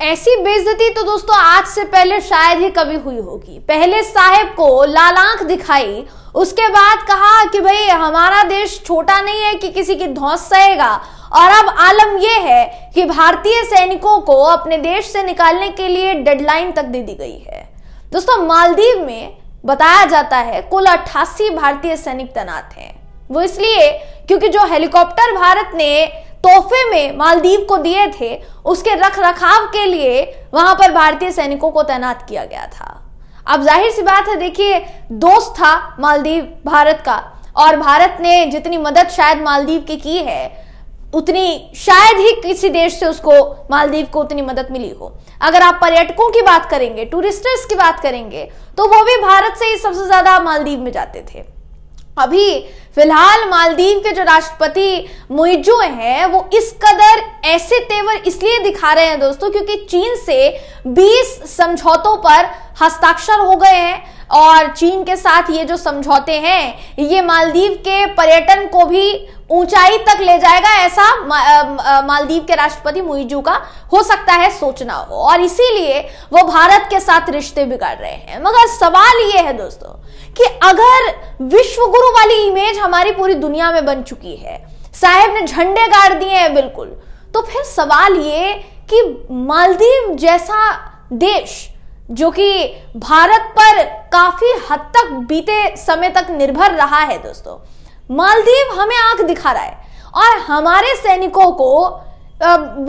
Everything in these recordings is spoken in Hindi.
ऐसी बेजती तो दोस्तों आज से पहले शायद ही कभी हुई होगी पहले साहेब को लाल आंख दिखाई उसके बाद कहा कि भाई हमारा देश छोटा नहीं है कि किसी की धौस सहेगा और अब आलम यह है कि भारतीय सैनिकों को अपने देश से निकालने के लिए डेडलाइन तक दे दी गई है दोस्तों मालदीव में बताया जाता है कुल अट्ठासी भारतीय सैनिक तैनात हैं वो इसलिए क्योंकि जो हेलीकॉप्टर भारत ने तोहफे में मालदीव को दिए थे उसके रख रखाव के लिए वहां पर भारतीय सैनिकों को तैनात किया गया था अब जाहिर सी बात है देखिए दोस्त था मालदीव भारत का और भारत ने जितनी मदद शायद मालदीव की की है उतनी शायद ही किसी देश से उसको मालदीव को उतनी मदद मिली हो अगर आप पर्यटकों की बात करेंगे टूरिस्टर्स की बात करेंगे तो वो भी भारत से ही सबसे ज्यादा मालदीव में जाते थे अभी फिलहाल मालदीव के जो राष्ट्रपति मुइजो हैं वो इस कदर ऐसे तेवर इसलिए दिखा रहे हैं दोस्तों क्योंकि चीन से 20 समझौतों पर हस्ताक्षर हो गए हैं और चीन के साथ ये जो समझौते हैं ये मालदीव के पर्यटन को भी ऊंचाई तक ले जाएगा ऐसा मालदीव के राष्ट्रपति मुइजू का हो सकता है सोचना हो और इसीलिए वो भारत के साथ रिश्ते बिगाड़ रहे हैं मगर सवाल ये है दोस्तों कि अगर विश्व गुरु वाली इमेज हमारी पूरी दुनिया में बन चुकी है साहेब ने झंडे गाड़ दिए हैं बिल्कुल तो फिर सवाल ये कि मालदीव जैसा देश जो कि भारत पर काफी हद तक बीते समय तक निर्भर रहा है दोस्तों मालदीव हमें आंख दिखा रहा है और हमारे सैनिकों को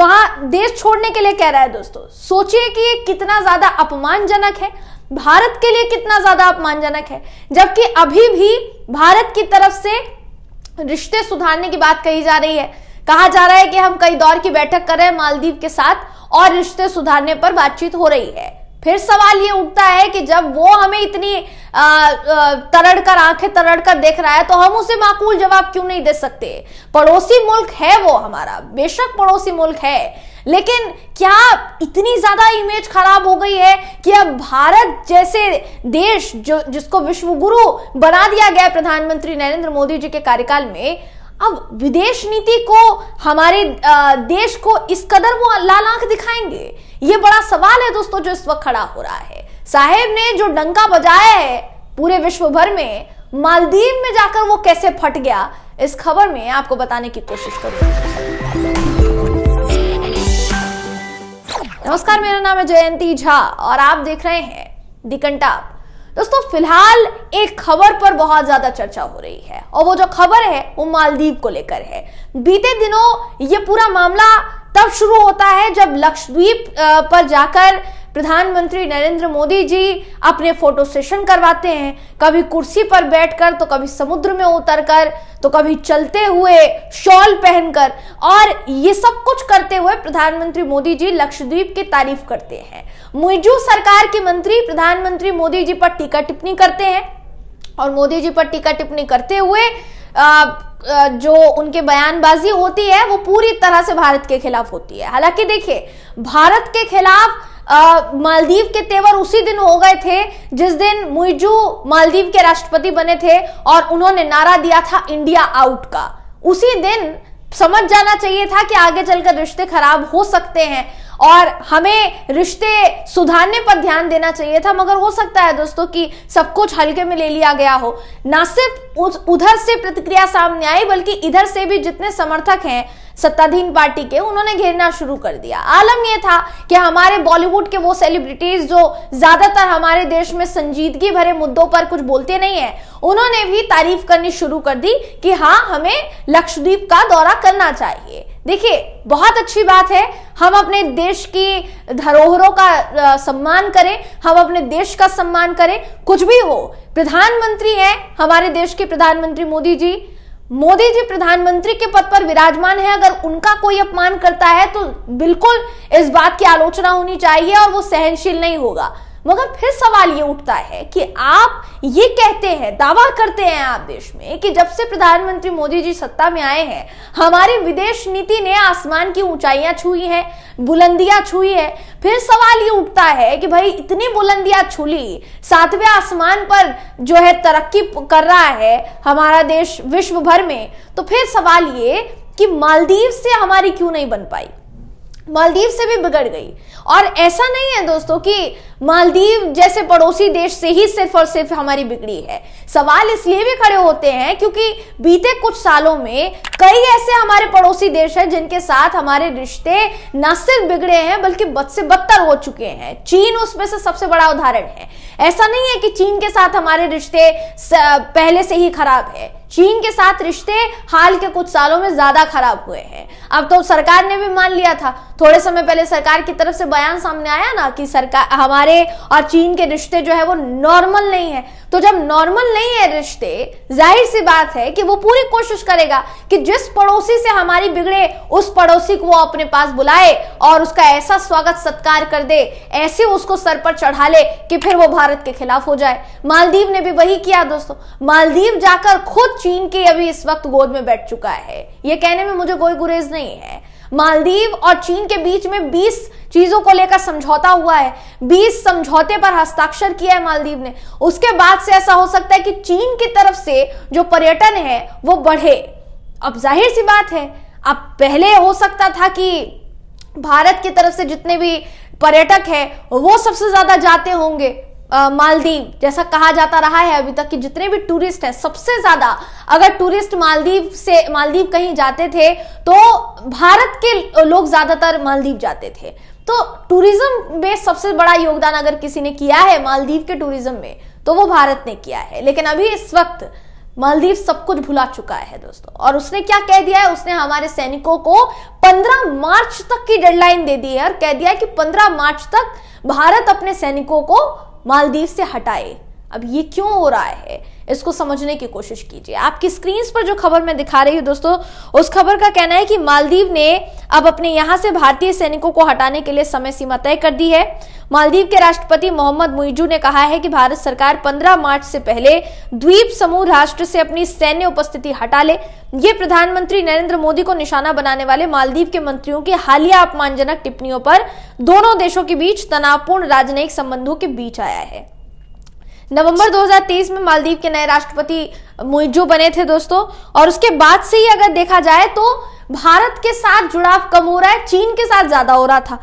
वहां देश छोड़ने के लिए कह रहा है दोस्तों सोचिए कि ये कितना ज्यादा अपमानजनक है भारत के लिए कितना ज्यादा अपमानजनक है जबकि अभी भी भारत की तरफ से रिश्ते सुधारने की बात कही जा रही है कहा जा रहा है कि हम कई दौर की बैठक कर रहे हैं मालदीव के साथ और रिश्ते सुधारने पर बातचीत हो रही है फिर सवाल ये उठता है कि जब वो हमें इतनी तरड़ कर आंखें तरड़ कर देख रहा है तो हम उसे माकूल जवाब क्यों नहीं दे सकते पड़ोसी मुल्क है वो हमारा बेशक पड़ोसी मुल्क है लेकिन क्या इतनी ज्यादा इमेज खराब हो गई है कि अब भारत जैसे देश जो जिसको विश्व गुरु बना दिया गया प्रधानमंत्री नरेंद्र मोदी जी के कार्यकाल में अब विदेश नीति को हमारे देश को इस कदर वो लाल आंख दिखाएंगे ये बड़ा सवाल है दोस्तों जो इस वक्त खड़ा हो रहा है साहेब ने जो डंका बजाया है पूरे विश्व भर में मालदीव में जाकर वो कैसे फट गया इस खबर में आपको बताने की कोशिश करूंगी नमस्कार मेरा नाम है जयंती झा और आप देख रहे हैं दिकंटा दोस्तों फिलहाल एक खबर पर बहुत ज्यादा चर्चा हो रही है और वो जो खबर है वो मालदीव को लेकर है बीते दिनों ये पूरा मामला तब शुरू होता है जब लक्षद्वीप पर जाकर प्रधानमंत्री नरेंद्र मोदी जी अपने फोटो सेशन करवाते हैं कभी कुर्सी पर बैठकर तो कभी समुद्र में उतरकर तो कभी चलते हुए शॉल पहनकर और ये सब कुछ करते हुए प्रधानमंत्री मोदी जी लक्षद्वीप की तारीफ करते हैं मुइजू सरकार के मंत्री प्रधानमंत्री मोदी जी पर टीका टिप्पणी करते हैं और मोदी जी पर टीका टिप्पणी करते हुए आ, जो उनके बयानबाजी होती है वो पूरी तरह से भारत के खिलाफ होती है हालांकि देखिए भारत के खिलाफ मालदीव के तेवर उसी दिन हो गए थे जिस दिन मुइजू मालदीव के राष्ट्रपति बने थे और उन्होंने नारा दिया था इंडिया आउट का उसी दिन समझ जाना चाहिए था कि आगे चलकर रिश्ते खराब हो सकते हैं और हमें रिश्ते सुधारने पर ध्यान देना चाहिए था मगर हो सकता है दोस्तों कि सब कुछ हल्के में ले लिया गया हो ना सिर्फ उधर से प्रतिक्रिया सामने आई बल्कि इधर से भी जितने समर्थक हैं सत्ताधीन पार्टी के उन्होंने घेरना शुरू कर दिया आलम यह था कि हमारे बॉलीवुड के वो सेलिब्रिटीज जो ज्यादातर हमारे देश में संजीदगी भरे मुद्दों पर कुछ बोलते नहीं है उन्होंने भी तारीफ करनी शुरू कर दी कि हाँ हमें लक्षद्वीप का दौरा करना चाहिए देखिए बहुत अच्छी बात है हम अपने देश की धरोहरों का सम्मान करें हम अपने देश का सम्मान करें कुछ भी हो प्रधानमंत्री है हमारे देश के प्रधानमंत्री मोदी जी मोदी जी प्रधानमंत्री के पद पर विराजमान है अगर उनका कोई अपमान करता है तो बिल्कुल इस बात की आलोचना होनी चाहिए और वो सहनशील नहीं होगा मगर फिर सवाल ये उठता है कि आप ये कहते हैं दावा करते हैं आप देश में कि जब से प्रधानमंत्री मोदी जी सत्ता में आए हैं हमारी विदेश नीति ने आसमान की ऊंचाइयां छुई हैं बुलंदियां छुई है फिर सवाल ये उठता है कि भाई इतनी बुलंदियां छू ली सातवें आसमान पर जो है तरक्की कर रहा है हमारा देश विश्व भर में तो फिर सवाल ये कि मालदीव से हमारी क्यों नहीं बन पाई मालदीव से भी बिगड़ गई और ऐसा नहीं है दोस्तों कि मालदीव जैसे पड़ोसी देश से ही सिर्फ और सिर्फ हमारी बिगड़ी है सवाल इसलिए भी खड़े होते हैं क्योंकि बीते कुछ सालों में कई ऐसे हमारे पड़ोसी देश हैं जिनके साथ हमारे रिश्ते न सिर्फ बिगड़े हैं बल्कि बद से बदतर हो चुके हैं चीन उसमें से सबसे बड़ा उदाहरण है ऐसा नहीं है कि चीन के साथ हमारे रिश्ते पहले से ही खराब है चीन के साथ रिश्ते हाल के कुछ सालों में ज्यादा खराब हुए हैं अब तो सरकार ने भी मान लिया था थोड़े समय पहले सरकार की तरफ से बयान सामने आया ना कि सरकार हमारे और चीन के रिश्ते जो है वो नॉर्मल नहीं है तो जब नॉर्मल नहीं है रिश्ते जाहिर सी बात है कि वो पूरी कोशिश करेगा कि जिस पड़ोसी से हमारी बिगड़े उस पड़ोसी को वो अपने पास बुलाए और उसका ऐसा स्वागत सत्कार कर दे ऐसे उसको सर पर चढ़ा ले कि फिर वो भारत के खिलाफ हो जाए मालदीव ने भी वही किया दोस्तों मालदीव जाकर खुद चीन के अभी इस वक्त गोद में बैठ चुका है यह कहने में मुझे कोई गुरेज नहीं है मालदीव और चीन के बीच में 20 चीजों को लेकर समझौता हुआ है 20 समझौते पर हस्ताक्षर किया है मालदीव ने उसके बाद से ऐसा हो सकता है कि चीन की तरफ से जो पर्यटन है वो बढ़े अब जाहिर सी बात है अब पहले हो सकता था कि भारत की तरफ से जितने भी पर्यटक है वो सबसे ज्यादा जाते होंगे मालदीव जैसा कहा जाता रहा है अभी तक कि जितने भी टूरिस्ट हैं सबसे ज्यादा अगर टूरिस्ट मालदीव से मालदीव कहीं जाते थे तो भारत के लोग ज्यादातर मालदीव जाते थे तो टूरिज्म में सबसे बड़ा योगदान अगर किसी ने किया है मालदीव के टूरिज्म में तो वो भारत ने किया है लेकिन अभी इस वक्त मालदीव सब कुछ भुला चुका है दोस्तों और उसने क्या कह दिया है उसने हमारे सैनिकों को 15 मार्च तक की डेडलाइन दे दी है और कह दिया है कि 15 मार्च तक भारत अपने सैनिकों को मालदीव से हटाए अब ये क्यों हो रहा है इसको समझने की कोशिश कीजिए आपकी स्क्रीन पर जो खबर मैं दिखा रही हूँ दोस्तों उस खबर का कहना है कि मालदीव ने अब अपने यहाँ से भारतीय सैनिकों को हटाने के लिए समय सीमा तय कर दी है मालदीव के राष्ट्रपति मोहम्मद मुइजू ने कहा है कि भारत सरकार 15 मार्च से पहले द्वीप समूह राष्ट्र से अपनी सैन्य उपस्थिति हटा ले ये प्रधानमंत्री नरेंद्र मोदी को निशाना बनाने वाले मालदीव के मंत्रियों की हालिया अपमानजनक टिप्पणियों पर दोनों देशों के बीच तनावपूर्ण राजनयिक संबंधों के बीच आया है नवंबर 2023 में मालदीव के नए राष्ट्रपति मुइजू बने थे दोस्तों और उसके बाद से ही अगर देखा जाए तो भारत के साथ जुड़ाव कम हो रहा है चीन के साथ ज्यादा हो रहा था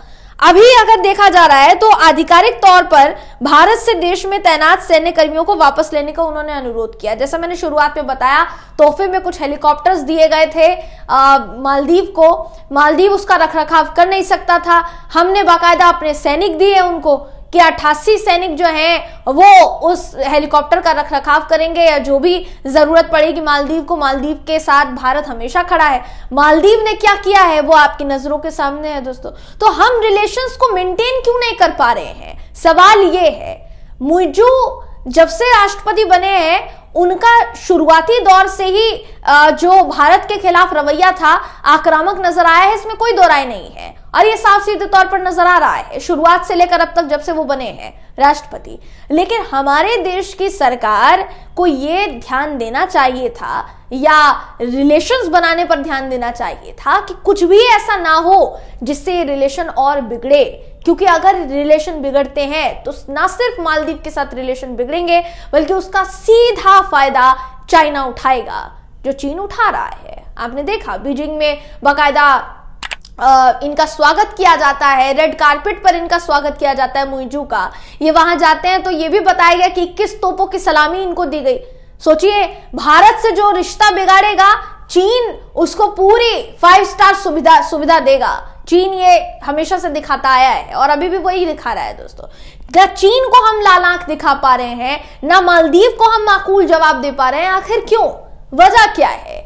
अभी अगर देखा जा रहा है तो आधिकारिक तौर पर भारत से देश में तैनात सैन्य कर्मियों को वापस लेने का उन्होंने अनुरोध किया जैसा मैंने शुरुआत में बताया तोहफे में कुछ हेलीकॉप्टर्स दिए गए थे मालदीव को मालदीव उसका रखरखाव कर नहीं सकता था हमने बाकायदा अपने सैनिक दिए उनको कि 88 सैनिक जो हैं वो उस हेलीकॉप्टर का रख रखाव करेंगे या जो भी जरूरत पड़ेगी मालदीव को मालदीव के साथ भारत हमेशा खड़ा है मालदीव ने क्या किया है वो आपकी नजरों के सामने है दोस्तों तो हम रिलेशन को मेंटेन क्यों नहीं कर पा रहे हैं सवाल ये है मुझू जब से राष्ट्रपति बने हैं उनका शुरुआती दौर से ही जो भारत के खिलाफ रवैया था आक्रामक नजर आया है इसमें कोई दो नहीं है और ये साफ सीधे तौर पर नजर आ रहा है शुरुआत से लेकर अब तक जब से वो बने हैं राष्ट्रपति लेकिन हमारे देश की सरकार को ये ध्यान देना चाहिए था या रिलेशंस बनाने पर ध्यान देना चाहिए था कि कुछ भी ऐसा ना हो जिससे रिलेशन और बिगड़े क्योंकि अगर रिलेशन बिगड़ते हैं तो ना सिर्फ मालदीव के साथ रिलेशन बिगड़ेंगे बल्कि उसका सीधा फायदा चाइना उठाएगा जो चीन उठा रहा है आपने देखा बीजिंग में बाकायदा इनका स्वागत किया जाता है रेड कारपेट पर इनका स्वागत किया जाता है मुइजू का ये वहां जाते हैं तो ये भी बताया गया कि किस तोपों की सलामी इनको दी गई सोचिए भारत से जो रिश्ता बिगाड़ेगा चीन उसको पूरी फाइव स्टार सुविधा सुविधा देगा चीन ये हमेशा से दिखाता आया है और अभी भी वही दिखा रहा है दोस्तों न चीन को हम लाल आंख दिखा पा रहे हैं ना मालदीव को हम माकूल जवाब दे पा रहे हैं आखिर क्यों वजह क्या है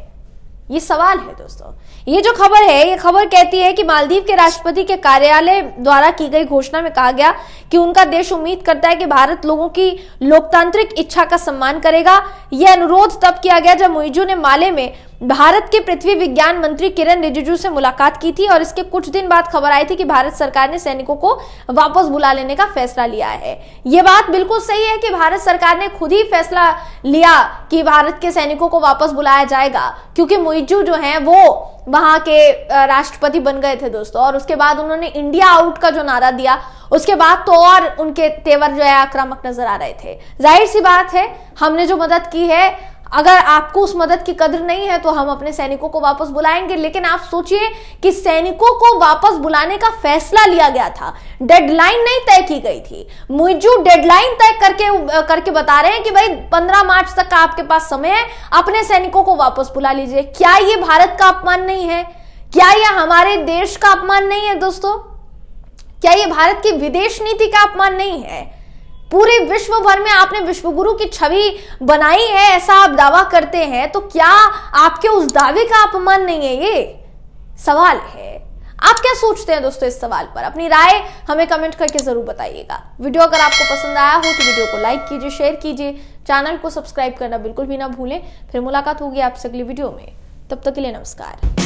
ये सवाल है दोस्तों ये जो खबर है ये खबर कहती है कि मालदीव के राष्ट्रपति के कार्यालय द्वारा की गई घोषणा में कहा गया कि उनका देश उम्मीद करता है कि भारत लोगों की लोकतांत्रिक इच्छा का सम्मान करेगा यह अनुरोध तब किया गया जब मुइजू ने माले में भारत के पृथ्वी विज्ञान मंत्री किरण रिजिजू से मुलाकात की थी और इसके कुछ दिन बाद खबर आई थी कि भारत सरकार ने सैनिकों को वापस बुला लेने का फैसला लिया है ये बात बिल्कुल सही है कि भारत सरकार ने खुद ही फैसला लिया कि भारत के सैनिकों को वापस बुलाया जाएगा क्योंकि मुइजू जो है वो वहां के राष्ट्रपति बन गए थे दोस्तों और उसके बाद उन्होंने इंडिया आउट का जो नारा दिया उसके बाद तो और उनके तेवर जो है आक्रामक नजर आ रहे थे जाहिर सी बात है हमने जो मदद की है अगर आपको उस मदद की कदर नहीं है तो हम अपने सैनिकों को वापस बुलाएंगे लेकिन आप सोचिए कि सैनिकों को वापस बुलाने का फैसला लिया गया था डेडलाइन नहीं तय की गई थी मुइजू डेडलाइन तय करके करके बता रहे हैं कि भाई 15 मार्च तक आपके पास समय है अपने सैनिकों को वापस बुला लीजिए क्या ये भारत का अपमान नहीं है क्या यह हमारे देश का अपमान नहीं है दोस्तों क्या ये भारत की विदेश नीति का अपमान नहीं है पूरे विश्व भर में आपने विश्वगुरु की छवि बनाई है ऐसा आप दावा करते हैं तो क्या आपके उस दावे का अपमान नहीं है ये सवाल है आप क्या सोचते हैं दोस्तों इस सवाल पर अपनी राय हमें कमेंट करके जरूर बताइएगा वीडियो अगर आपको पसंद आया हो तो वीडियो को लाइक कीजिए शेयर कीजिए चैनल को सब्सक्राइब करना बिल्कुल भी ना भूलें फिर मुलाकात होगी आपसे अगली वीडियो में तब तक के लिए नमस्कार